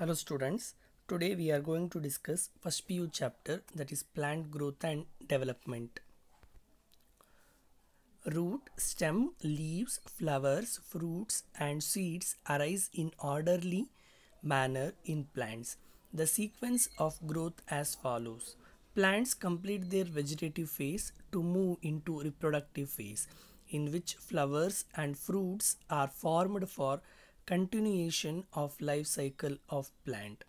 Hello students, today we are going to discuss first PU chapter that is plant growth and development. Root, stem, leaves, flowers, fruits and seeds arise in orderly manner in plants. The sequence of growth as follows. Plants complete their vegetative phase to move into reproductive phase in which flowers and fruits are formed for continuation of life cycle of plant.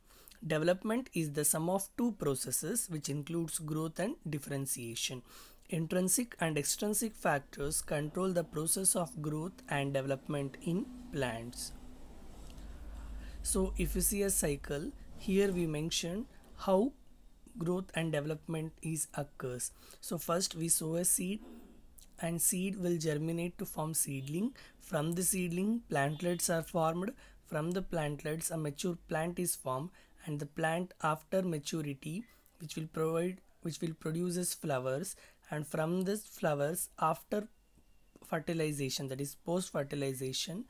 Development is the sum of two processes which includes growth and differentiation. Intrinsic and extrinsic factors control the process of growth and development in plants. So if you see a cycle, here we mentioned how growth and development is occurs. So first we sow a seed, and seed will germinate to form seedling. From the seedling, plantlets are formed. From the plantlets, a mature plant is formed and the plant after maturity which will provide which will produces flowers and from this flowers after fertilization that is post fertilization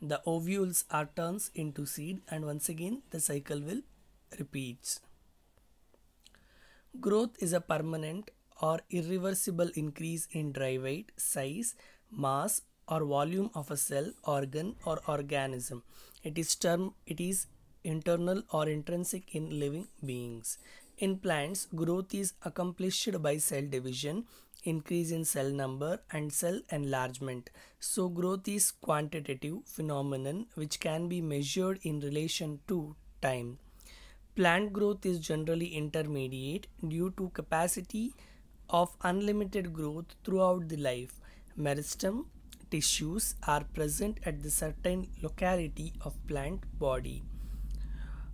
the ovules are turns into seed and once again the cycle will repeats growth is a permanent or irreversible increase in dry weight, size, mass or volume of a cell, organ or organism. It is term it is internal or intrinsic in living beings. In plants, growth is accomplished by cell division, increase in cell number and cell enlargement. So growth is quantitative phenomenon which can be measured in relation to time. Plant growth is generally intermediate due to capacity of unlimited growth throughout the life. Meristem tissues are present at the certain locality of plant body.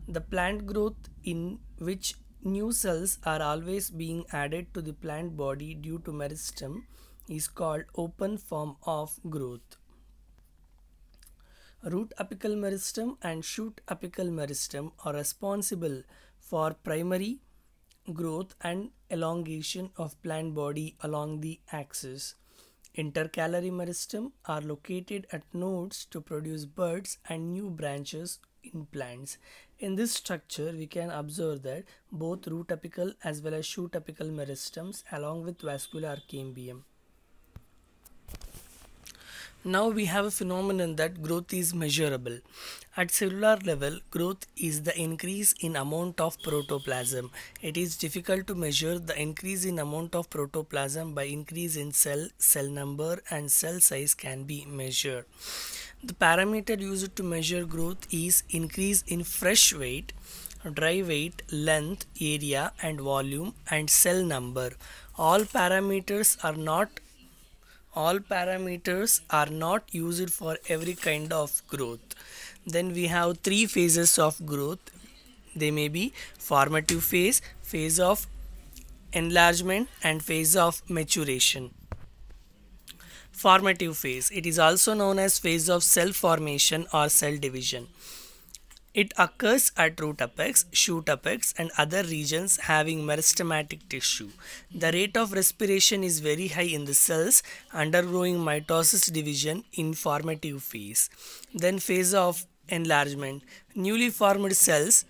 The plant growth in which new cells are always being added to the plant body due to meristem is called open form of growth. Root apical meristem and shoot apical meristem are responsible for primary growth and elongation of plant body along the axis. Intercalary meristem are located at nodes to produce buds and new branches in plants. In this structure, we can observe that both root apical as well as shoot apical meristems along with vascular cambium. Now we have a phenomenon that growth is measurable. At cellular level, growth is the increase in amount of protoplasm. It is difficult to measure the increase in amount of protoplasm by increase in cell, cell number and cell size can be measured. The parameter used to measure growth is increase in fresh weight, dry weight, length, area and volume and cell number. All parameters are not all parameters are not used for every kind of growth then we have three phases of growth they may be formative phase phase of enlargement and phase of maturation formative phase it is also known as phase of cell formation or cell division it occurs at root apex, shoot apex and other regions having meristematic tissue. The rate of respiration is very high in the cells undergoing mitosis division in formative phase. Then phase of enlargement. Newly formed cells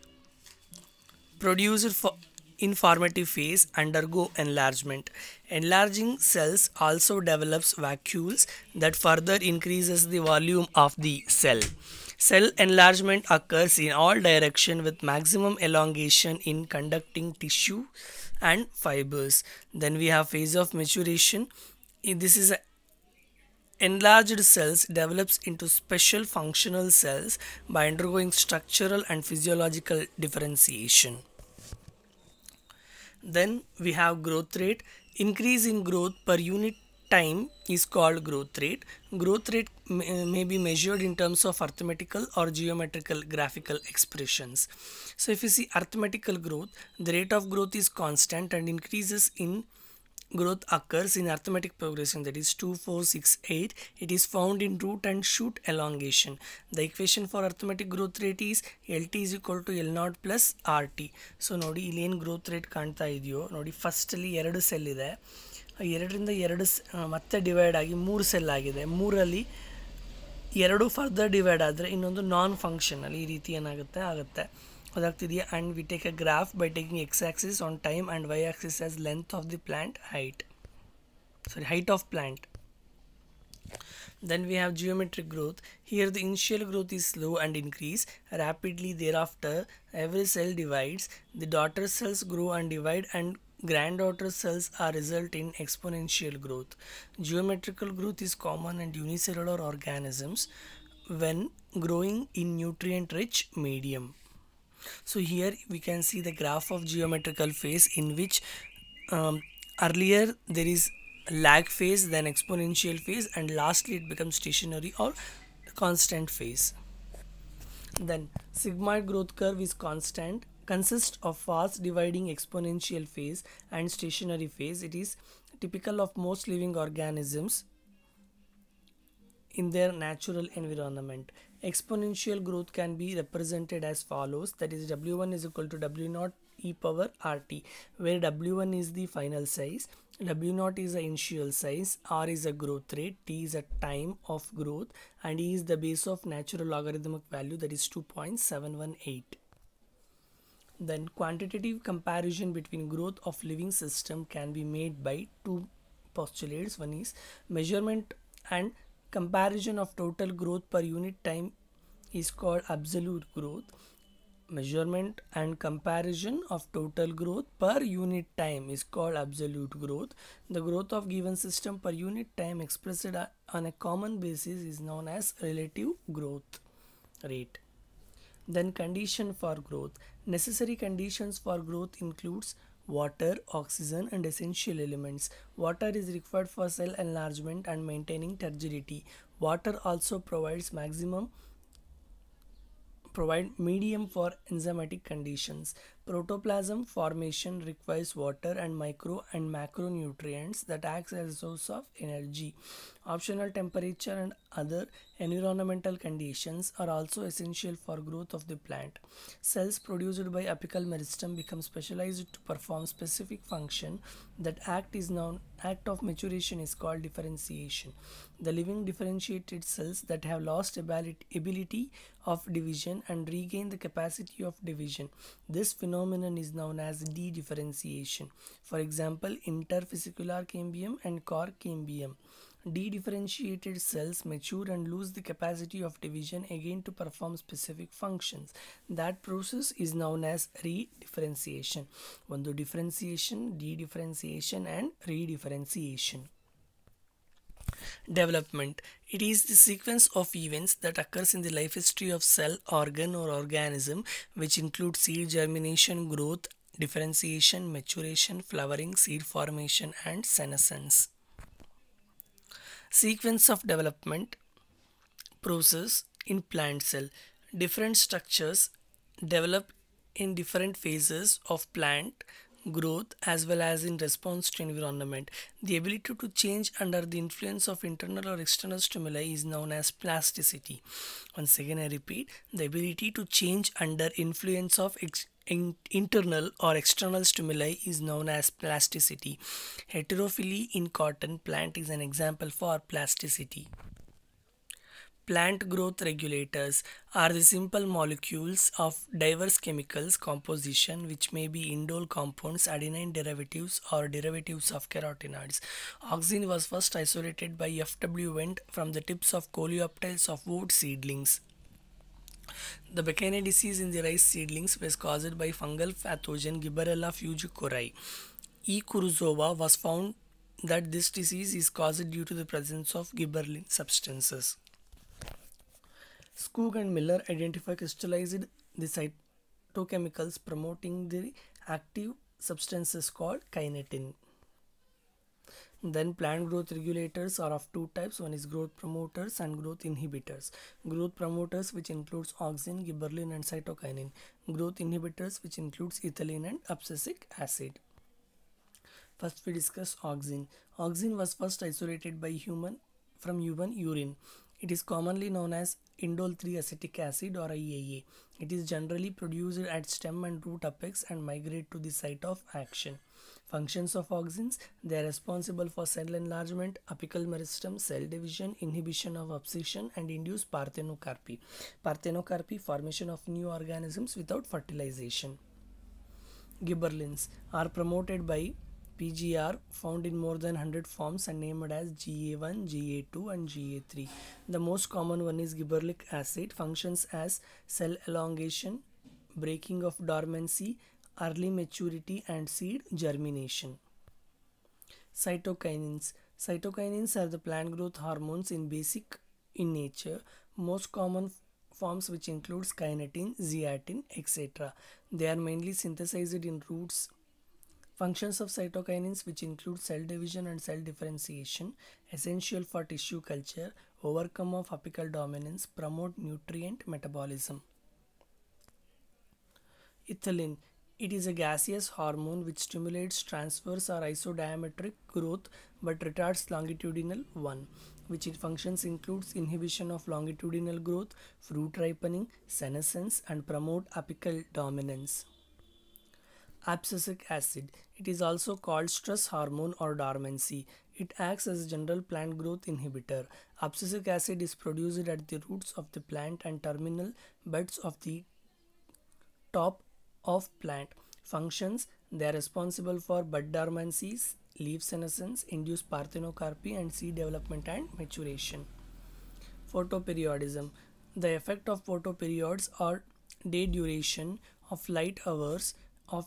produced for in formative phase undergo enlargement. Enlarging cells also develops vacuoles that further increases the volume of the cell. Cell enlargement occurs in all direction with maximum elongation in conducting tissue and fibers. Then we have phase of maturation. This is enlarged cells develops into special functional cells by undergoing structural and physiological differentiation. Then we have growth rate. Increase in growth per unit time is called growth rate. Growth rate eh, may be measured in terms of arithmetical or geometrical graphical expressions. So if you see arithmetical growth, the rate of growth is constant and increases in growth occurs in arithmetic progression that is 2 4 6 8 it is found in root and shoot elongation the equation for arithmetic growth rate is lt is equal to l naught plus rt so ನೋಡಿ ಇಲ್ಲಿ ಏನು growth rate ಕಾಣ್ತಾ ಇದೆಯೋ firstly ಫಸ್ಟಲ್ಲಿ cell is ಇದೆ ಎರಡರಿಂದ ಎರಡು ಮತ್ತೆ divide ಆಗಿ ಮೂರು ಸೆಲ್ ಆಗಿದೆ ಮೂರಲ್ಲಿ ಎರಡು ಫರ್ದರ್ ಡಿವೈಡ್ ಆದರೆ ಇನ್ನೊಂದು ನಾನ್ ಫಂಕ್ಷನಲ್ಲಿ ಈ ರೀತಿ ಏನಾಗುತ್ತೆ ಆಗುತ್ತೆ ಅದಾಗ್ತಿದೆಯಾ and we take a graph by taking X axis on time and Y axis as length of the plant height sorry height of plant then we have geometric growth here the initial growth is slow and increase rapidly thereafter every cell divides the daughter cells grow and divide and granddaughter cells are result in exponential growth. Geometrical growth is common in unicellular organisms when growing in nutrient rich medium. So here we can see the graph of geometrical phase in which um, earlier there is lag phase then exponential phase and lastly it becomes stationary or constant phase. Then sigmoid growth curve is constant consists of fast dividing exponential phase and stationary phase. It is typical of most living organisms in their natural environment. Exponential growth can be represented as follows that is W1 is equal to W0 e power RT where W1 is the final size, W0 is the initial size, R is a growth rate, T is a time of growth and E is the base of natural logarithmic value that is 2.718 then quantitative comparison between growth of living system can be made by two postulates one is measurement and comparison of total growth per unit time is called absolute growth measurement and comparison of total growth per unit time is called absolute growth. The growth of given system per unit time expressed on a common basis is known as relative growth rate. Then condition for growth. Necessary conditions for growth includes water, oxygen and essential elements. Water is required for cell enlargement and maintaining turgidity. Water also provides maximum provide medium for enzymatic conditions. Protoplasm formation requires water and micro and macronutrients that acts as a source of energy. Optional temperature and other environmental conditions are also essential for growth of the plant. Cells produced by apical meristem become specialized to perform specific function that act is known act of maturation is called differentiation. The living differentiated cells that have lost ability of division and regain the capacity of division. This phenomenon is known as dedifferentiation. For example, intervesicular cambium and core cambium dedifferentiated cells mature and lose the capacity of division again to perform specific functions. That process is known as redifferentiation. One differentiation, dedifferentiation and redifferentiation development it is the sequence of events that occurs in the life history of cell organ or organism which include seed germination growth differentiation maturation flowering seed formation and senescence sequence of development process in plant cell different structures develop in different phases of plant growth as well as in response to environment. The ability to change under the influence of internal or external stimuli is known as plasticity. Once again I repeat, the ability to change under influence of in internal or external stimuli is known as plasticity. Heterophily in cotton plant is an example for plasticity. Plant growth regulators are the simple molecules of diverse chemicals composition which may be indole compounds, adenine derivatives or derivatives of carotenoids. Auxin was first isolated by F.W. Wendt from the tips of coleoptiles of wood seedlings. The Buchanan disease in the rice seedlings was caused by fungal pathogen Gibberella fugicori. E. Kuruzova was found that this disease is caused due to the presence of gibberellin substances. Skoog and Miller identified crystallized the cytochemicals promoting the active substances called kinetin. Then plant growth regulators are of two types. One is growth promoters and growth inhibitors. Growth promoters which includes auxin, gibberellin and cytokinin. Growth inhibitors which includes ethylene and abscisic acid. First we discuss auxin. Auxin was first isolated by human from human urine. It is commonly known as indole 3 acetic acid or IAA. It is generally produced at stem and root apex and migrate to the site of action. Functions of auxins, they are responsible for cell enlargement, apical meristem, cell division, inhibition of abscission and induce parthenocarpy. Parthenocarpy, formation of new organisms without fertilization. Gibberellins are promoted by PGR found in more than 100 forms and named as GA1, GA2 and GA3. The most common one is gibberellic acid functions as cell elongation, breaking of dormancy, early maturity and seed germination. Cytokinins Cytokinins are the plant growth hormones in basic in nature. Most common forms which includes kinetin, zeatin, etc. They are mainly synthesized in roots. Functions of cytokinins which include cell division and cell differentiation, essential for tissue culture, overcome of apical dominance, promote nutrient metabolism. Ethylene it is a gaseous hormone which stimulates transverse or isodiametric growth but retards longitudinal one, which in functions includes inhibition of longitudinal growth, fruit ripening, senescence and promote apical dominance abscisic acid. It is also called stress hormone or dormancy. It acts as a general plant growth inhibitor. Abscisic acid is produced at the roots of the plant and terminal buds of the top of plant. Functions, they are responsible for bud dormancies, leaf senescence, induced parthenocarpy and seed development and maturation. Photoperiodism, the effect of photoperiods or day duration of light hours of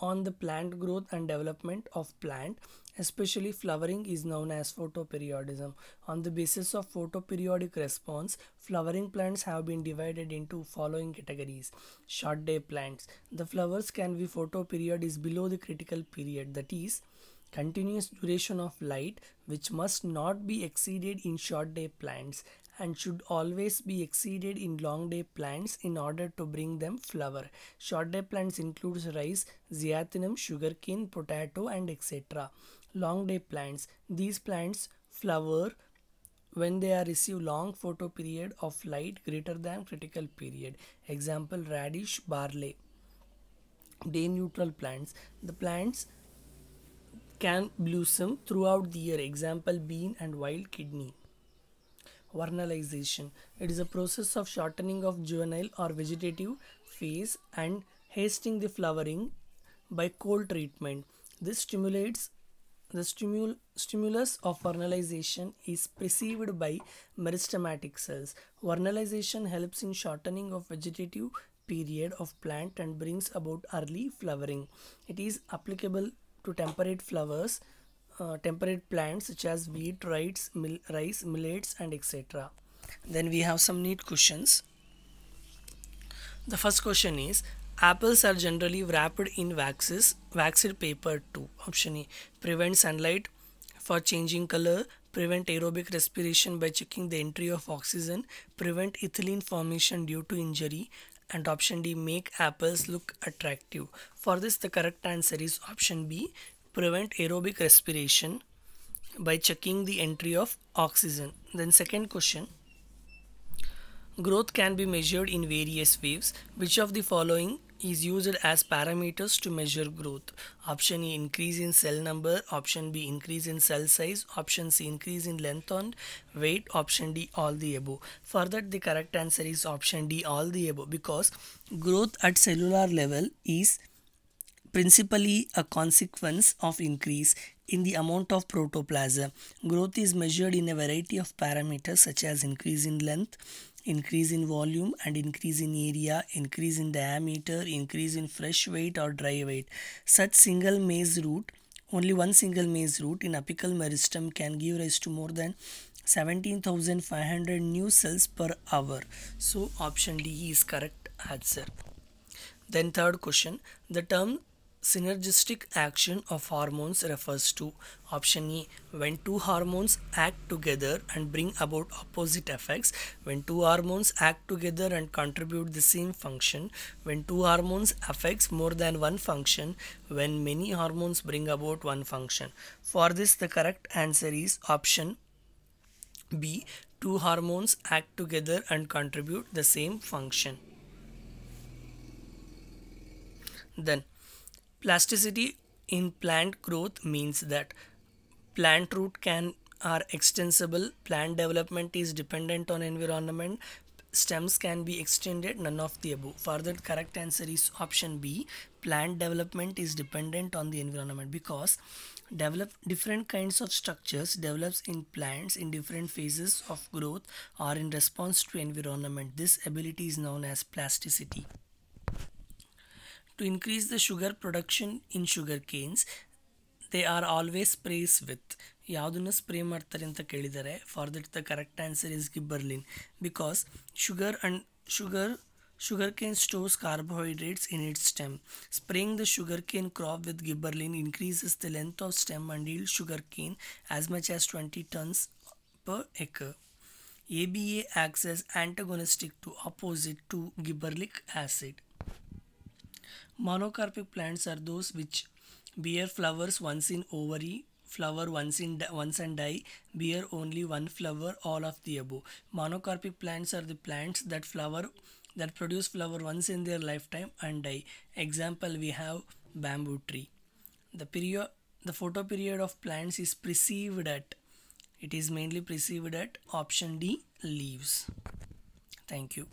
on the plant growth and development of plant especially flowering is known as photoperiodism on the basis of photoperiodic response flowering plants have been divided into following categories short day plants the flowers can be photoperiod is below the critical period that is continuous duration of light which must not be exceeded in short day plants and should always be exceeded in long day plants in order to bring them flower. Short day plants includes rice, zeatinum, sugarcane, potato and etc. Long day plants. These plants flower when they are receive long photo period of light greater than critical period. Example radish, barley. Day neutral plants. The plants can blossom throughout the year example bean and wild kidney vernalization. It is a process of shortening of juvenile or vegetative phase and hastening the flowering by cold treatment. This stimulates the stimul stimulus of vernalization is perceived by meristematic cells. Vernalization helps in shortening of vegetative period of plant and brings about early flowering. It is applicable to temperate flowers uh, temperate plants such as wheat, rice, mil rice millets and etc. Then we have some neat questions. The first question is Apples are generally wrapped in waxes, waxed paper too. Option E. Prevent sunlight for changing color. Prevent aerobic respiration by checking the entry of oxygen. Prevent ethylene formation due to injury. And option D. Make apples look attractive. For this, the correct answer is option B prevent aerobic respiration by checking the entry of oxygen. Then second question, growth can be measured in various ways. Which of the following is used as parameters to measure growth? Option A increase in cell number, option B increase in cell size, option C increase in length and weight, option D all the above. Further the correct answer is option D all the above because growth at cellular level is principally a consequence of increase in the amount of protoplasm. Growth is measured in a variety of parameters such as increase in length, increase in volume and increase in area, increase in diameter, increase in fresh weight or dry weight. Such single maize root, only one single maize root in apical meristem can give rise to more than 17,500 new cells per hour. So option D is correct answer. Then third question, the term Synergistic action of hormones refers to option E when two hormones act together and bring about opposite effects, when two hormones act together and contribute the same function, when two hormones affects more than one function, when many hormones bring about one function. For this the correct answer is option B. Two hormones act together and contribute the same function. Then Plasticity in plant growth means that plant root can are extensible, plant development is dependent on environment, stems can be extended, none of the above. Further correct answer is option B, plant development is dependent on the environment because develop different kinds of structures develops in plants in different phases of growth or in response to environment. This ability is known as plasticity. To increase the sugar production in sugar canes, they are always sprays with ಯಾವುದನ್ನು spray ಮಾಡ್ತಾರೆ ಅಂತ ಕೇಳಿದ್ದಾರೆ for that the correct answer is gibberellin because sugar and sugar sugar cane stores carbohydrates in its stem spraying the sugar cane crop with gibberellin increases the length of stem and yield sugar cane as much as twenty tons per acre A B A acts as antagonistic to opposite to gibberellic acid Monocarpic plants are those which bear flowers once in ovary, flower once in once and die, bear only one flower, all of the above. Monocarpic plants are the plants that flower that produce flower once in their lifetime and die. Example we have bamboo tree. The period the period of plants is perceived at it is mainly perceived at option D leaves. Thank you.